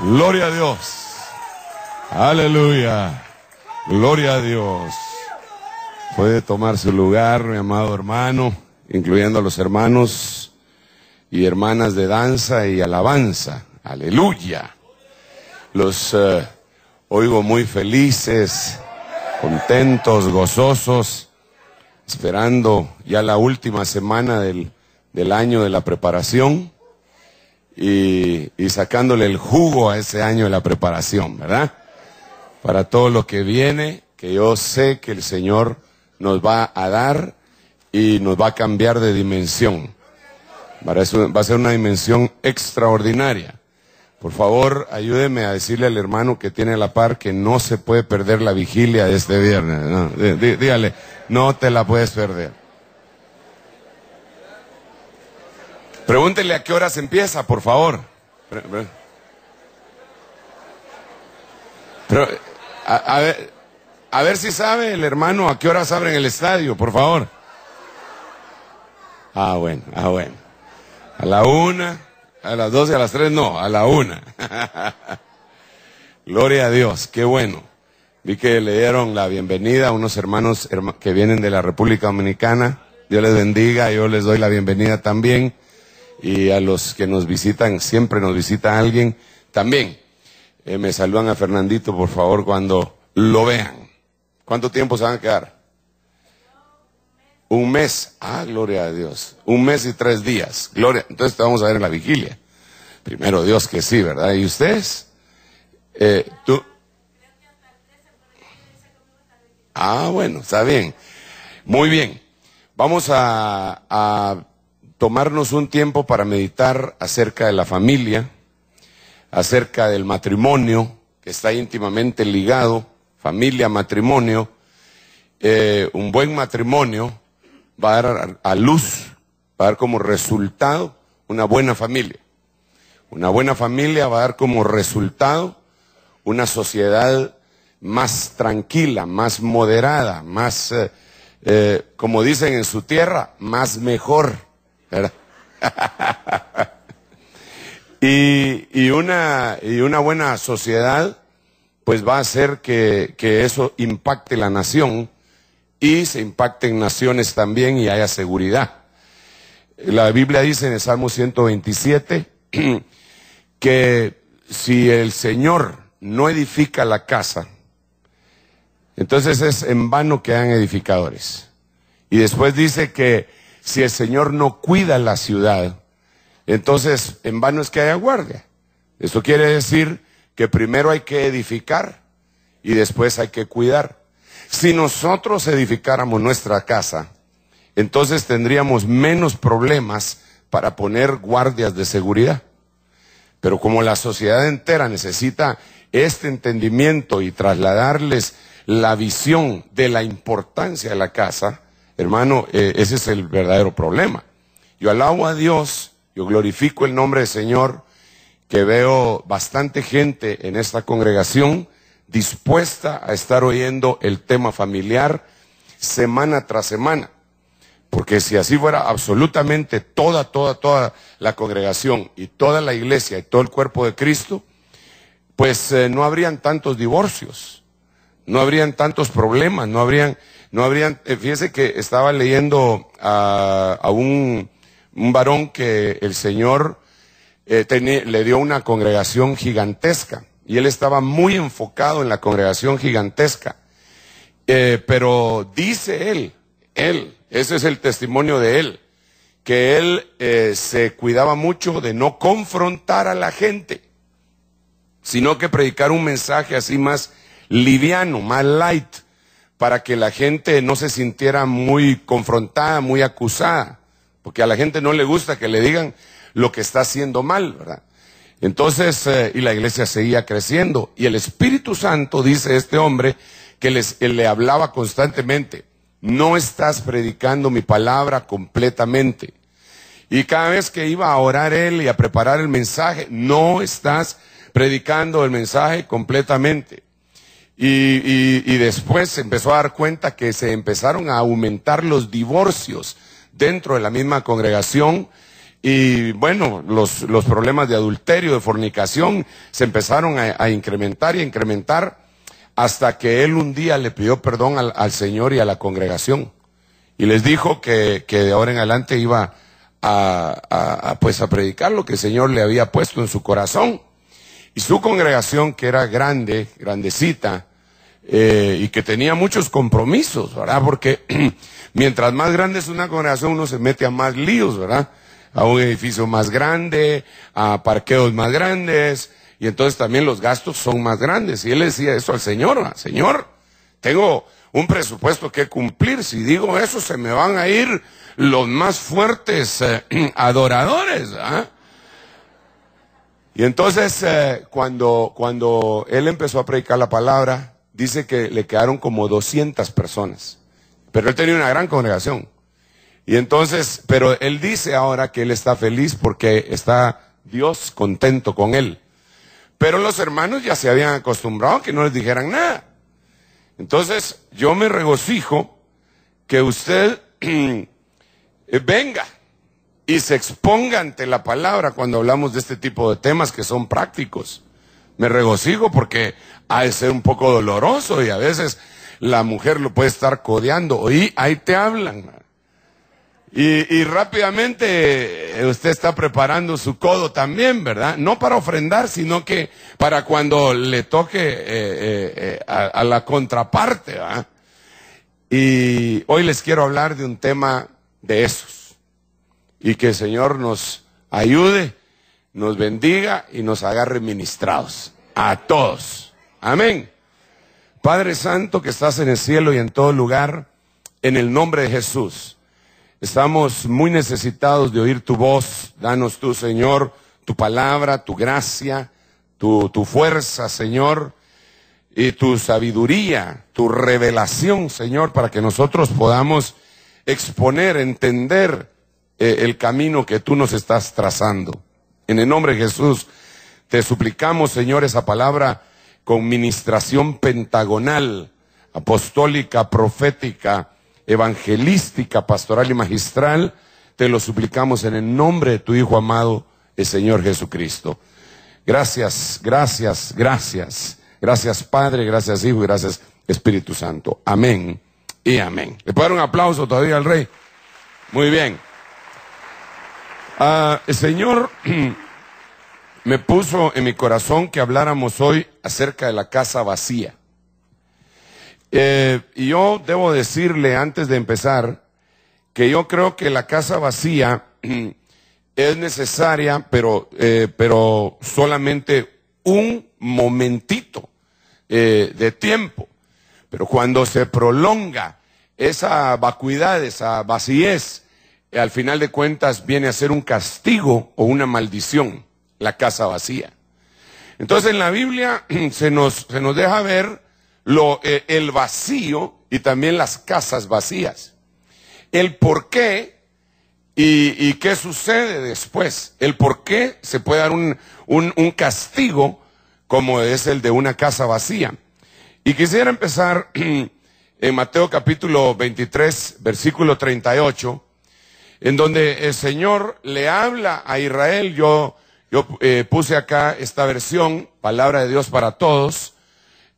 Gloria a Dios. Aleluya. Gloria a Dios. Puede tomar su lugar, mi amado hermano, incluyendo a los hermanos y hermanas de danza y alabanza. Aleluya. Los eh, oigo muy felices, contentos, gozosos, esperando ya la última semana del, del año de la preparación y, sacándole el jugo a ese año de la preparación, ¿verdad? Para todo lo que viene, que yo sé que el Señor nos va a dar y nos va a cambiar de dimensión. Para eso va a ser una dimensión extraordinaria. Por favor, ayúdeme a decirle al hermano que tiene la par que no se puede perder la vigilia de este viernes. dígale, no te la puedes perder. Pregúntenle a qué horas empieza, por favor. Pero, a, ver, a ver si sabe el hermano a qué horas abren el estadio, por favor. Ah, bueno, ah, bueno. A la una, a las y a las tres, no, a la una. Gloria a Dios, qué bueno. Vi que le dieron la bienvenida a unos hermanos que vienen de la República Dominicana. Dios les bendiga, yo les doy la bienvenida también y a los que nos visitan, siempre nos visita alguien también. Eh, me saludan a Fernandito, por favor, cuando lo vean. ¿Cuánto tiempo se van a quedar? Un mes. Ah, gloria a Dios. Un mes y tres días. Gloria. Entonces te vamos a ver en la vigilia. Primero Dios que sí, ¿verdad? ¿Y ustedes? Eh, tú. Ah, bueno, está bien. Muy bien. Vamos a tomarnos un tiempo para meditar acerca de la familia, acerca del matrimonio, que está íntimamente ligado, familia, matrimonio. Eh, un buen matrimonio va a dar a luz, va a dar como resultado una buena familia. Una buena familia va a dar como resultado una sociedad más tranquila, más moderada, más, eh, eh, como dicen en su tierra, más mejor. y, una, y una buena sociedad, pues va a hacer que, que eso impacte la nación y se impacten naciones también y haya seguridad. La Biblia dice en el Salmo 127 que si el Señor no edifica la casa, entonces es en vano que hayan edificadores. Y después dice que si el Señor no cuida la ciudad, entonces en vano es que haya guardia. Esto quiere decir que primero hay que edificar y después hay que cuidar. Si nosotros edificáramos nuestra casa, entonces tendríamos menos problemas para poner guardias de seguridad. Pero como la sociedad entera necesita este entendimiento y trasladarles la visión de la importancia de la casa, Hermano, eh, ese es el verdadero problema. Yo alabo a Dios, yo glorifico el nombre del Señor, que veo bastante gente en esta congregación dispuesta a estar oyendo el tema familiar semana tras semana. Porque si así fuera absolutamente toda, toda, toda la congregación y toda la iglesia y todo el cuerpo de Cristo, pues eh, no habrían tantos divorcios, no habrían tantos problemas, no habrían no habría eh, fíjese que estaba leyendo a, un, varón que el Señor eh, le dio una congregación gigantesca y él estaba muy enfocado en la congregación gigantesca. Eh, pero dice él, él, ese es el testimonio de él, que él se cuidaba mucho de no confrontar a la gente, sino que predicar un mensaje así más liviano, más light para que la gente no se sintiera muy confrontada, muy acusada, porque a la gente no le gusta que le digan lo que está haciendo mal, ¿verdad? Entonces, eh, y la iglesia seguía creciendo, y el Espíritu Santo, dice este hombre, que eh, le hablaba constantemente, no estás predicando mi palabra completamente. Y cada vez que iba a orar él y a preparar el mensaje, no estás predicando el mensaje completamente. Y, después se empezó a dar cuenta que se empezaron a aumentar los divorcios dentro de la misma congregación y bueno, los, problemas de adulterio, de fornicación, se empezaron a, incrementar y a incrementar hasta que él un día le pidió perdón al, Señor y a la congregación. Y les dijo que, de ahora en adelante iba a, pues a predicar lo que el Señor le había puesto en su corazón. Y su congregación, que era grande, grandecita, eh, y que tenía muchos compromisos, ¿verdad? Porque mientras más grande es una congregación, uno se mete a más líos, ¿verdad? A un edificio más grande, a parqueos más grandes, y entonces también los gastos son más grandes. Y él decía eso al Señor, ah, Señor, tengo un presupuesto que cumplir, si digo eso se me van a ir los más fuertes eh, adoradores, ¿verdad? Y entonces eh, cuando, cuando él empezó a predicar la palabra, dice que le quedaron como 200 personas. Pero él tenía una gran congregación. Y entonces, pero él dice ahora que él está feliz porque está Dios contento con él. Pero los hermanos ya se habían acostumbrado a que no les dijeran nada. Entonces, yo me regocijo que usted eh, venga y se exponga ante la palabra cuando hablamos de este tipo de temas que son prácticos. Me regocijo porque ha de ser un poco doloroso y a veces la mujer lo puede estar codeando. Y ahí te hablan. Y, rápidamente eh, usted está preparando su codo también, ¿verdad? No para ofrendar, sino que para cuando le toque eh, eh, a, la contraparte, Y hoy les quiero hablar de un tema de esos y que el Señor nos ayude, nos bendiga y nos haga reministrados. a todos. Amén. Padre Santo que estás en el cielo y en todo lugar, en el nombre de Jesús. Estamos muy necesitados de oír tu voz. Danos tú, Señor, tu palabra, tu gracia, tu, tu fuerza, Señor, y tu sabiduría, tu revelación, Señor, para que nosotros podamos exponer, entender, eh, el camino que tú nos estás trazando. En el nombre de Jesús, te suplicamos, Señor, esa palabra con ministración pentagonal, apostólica, profética, evangelística, pastoral y magistral. Te lo suplicamos en el nombre de tu Hijo amado, el Señor Jesucristo. Gracias, gracias, gracias. Gracias Padre, gracias Hijo y gracias Espíritu Santo. Amén y amén. ¿Le puedo dar un aplauso todavía al Rey? Muy bien el ah, Señor me puso en mi corazón que habláramos hoy acerca de la casa vacía. Eh, y yo debo decirle antes de empezar que yo creo que la casa vacía es necesaria, eh, pero, solamente un momentito eh, de tiempo. Pero cuando se prolonga esa vacuidad, esa vacíez, eh, al final de cuentas viene a ser un castigo o una maldición, la casa vacía. Entonces en la Biblia se nos, se nos deja ver eh, el vacío y también las casas vacías. El por qué y, qué sucede después. El por qué se puede dar un, un, un castigo como es el de una casa vacía. Y quisiera empezar en Mateo capítulo 23, versículo 38 en donde el Señor le habla a Israel. Yo, eh, puse acá esta versión, Palabra de Dios para Todos,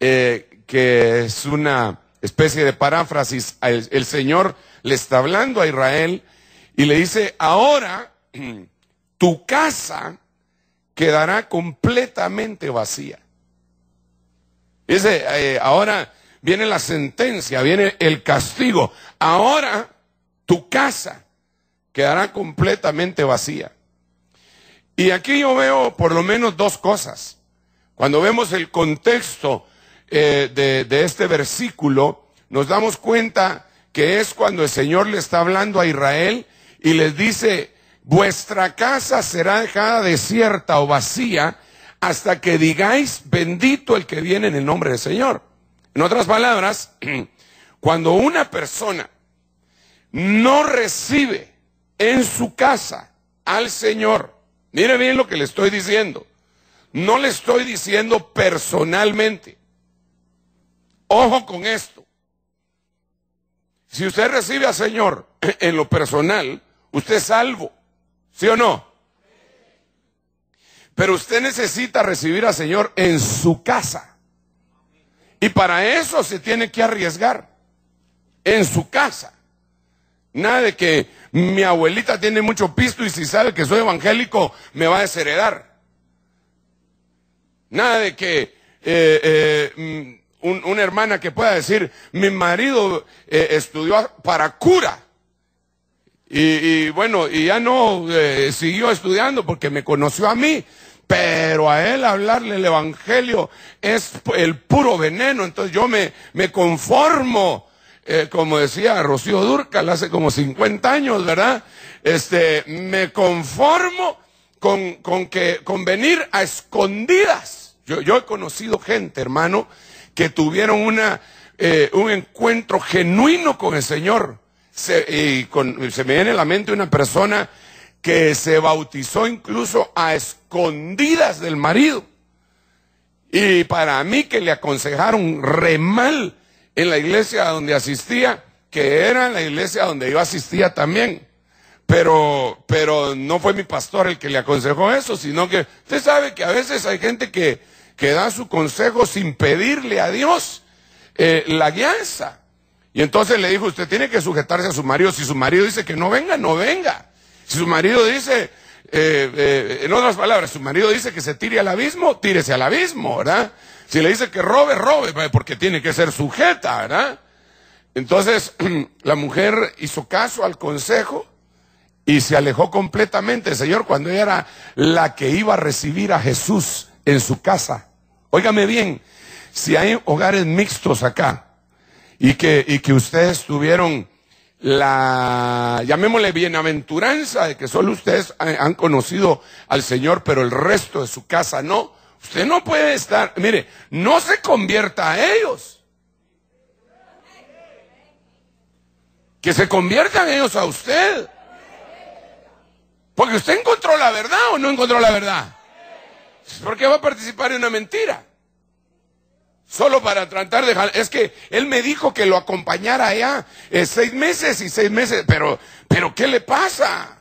eh, que es una especie de paráfrasis. El, Señor le está hablando a Israel y le dice, ahora tu casa quedará completamente vacía. Dice, eh, ahora viene la sentencia, viene el castigo. Ahora tu casa quedará completamente vacía. Y aquí yo veo por lo menos dos cosas. Cuando vemos el contexto eh, de, de este versículo, nos damos cuenta que es cuando el Señor le está hablando a Israel y les dice, vuestra casa será dejada desierta o vacía hasta que digáis, bendito el que viene en el nombre del Señor. En otras palabras, cuando una persona no recibe en su casa al Señor. Mire bien lo que le estoy diciendo. No le estoy diciendo personalmente. Ojo con esto. Si usted recibe al Señor en lo personal, usted es salvo. ¿Sí o no? Pero usted necesita recibir al Señor en su casa. Y para eso se tiene que arriesgar. En su casa. Nada de que mi abuelita tiene mucho pisto y si sabe que soy evangélico me va a desheredar. Nada de que eh, eh, mm, una hermana que pueda decir, mi marido eh, estudió para cura. Y, bueno, y ya no siguió estudiando porque me conoció a mí. Pero a él hablarle el Evangelio es el puro veneno. Entonces yo me conformo eh, como decía Rocío Durcal hace como 50 años, ¿verdad? Este, me conformo con, que, con venir a escondidas. Yo, he conocido gente, hermano, que tuvieron eh, un encuentro genuino con el Señor. y se me viene a la mente una persona que se bautizó incluso a escondidas del marido. Y para mí que le aconsejaron re mal en la iglesia donde asistía, que era en la iglesia donde yo asistía también. Pero, pero no fue mi pastor el que le aconsejó eso, sino que usted sabe que a veces hay gente que, que da su consejo sin pedirle a Dios eh, la guianza. Y entonces le dijo, usted tiene que sujetarse a su marido. Si su marido dice que no venga, no venga. Si su marido dice, eh, eh, en otras palabras, su marido dice que se tire al abismo, tírese al abismo, ¿verdad? Si le dice que robe, robe, porque tiene que ser sujeta, ¿verdad? Entonces, la mujer hizo caso al consejo y se alejó completamente del Señor cuando ella era la que iba a recibir a Jesús en su casa. Óigame bien, si hay hogares mixtos acá y que, y que ustedes tuvieron la, llamémosle bienaventuranza de que solo ustedes han conocido al Señor, pero el resto de su casa no, Usted no puede estar, mire, no se convierta a ellos. Que se conviertan ellos a usted. Porque usted encontró la verdad o no encontró la verdad. ¿Por qué va a participar en una mentira? Solo para tratar de... Es que él me dijo que lo acompañara allá eh, seis meses y seis meses, pero, pero ¿qué le pasa?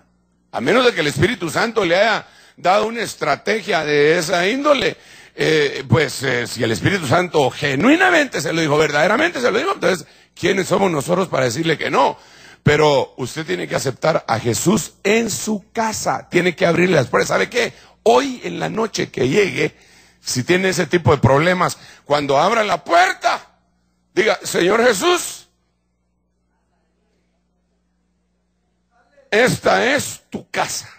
A menos de que el Espíritu Santo le haya dado una estrategia de esa índole, eh, pues eh, si el Espíritu Santo genuinamente se lo dijo, verdaderamente se lo dijo, entonces, ¿quiénes somos nosotros para decirle que no? Pero usted tiene que aceptar a Jesús en su casa, tiene que abrirle las puertas. ¿Sabe qué? Hoy en la noche que llegue, si tiene ese tipo de problemas, cuando abra la puerta, diga, Señor Jesús, esta es tu casa.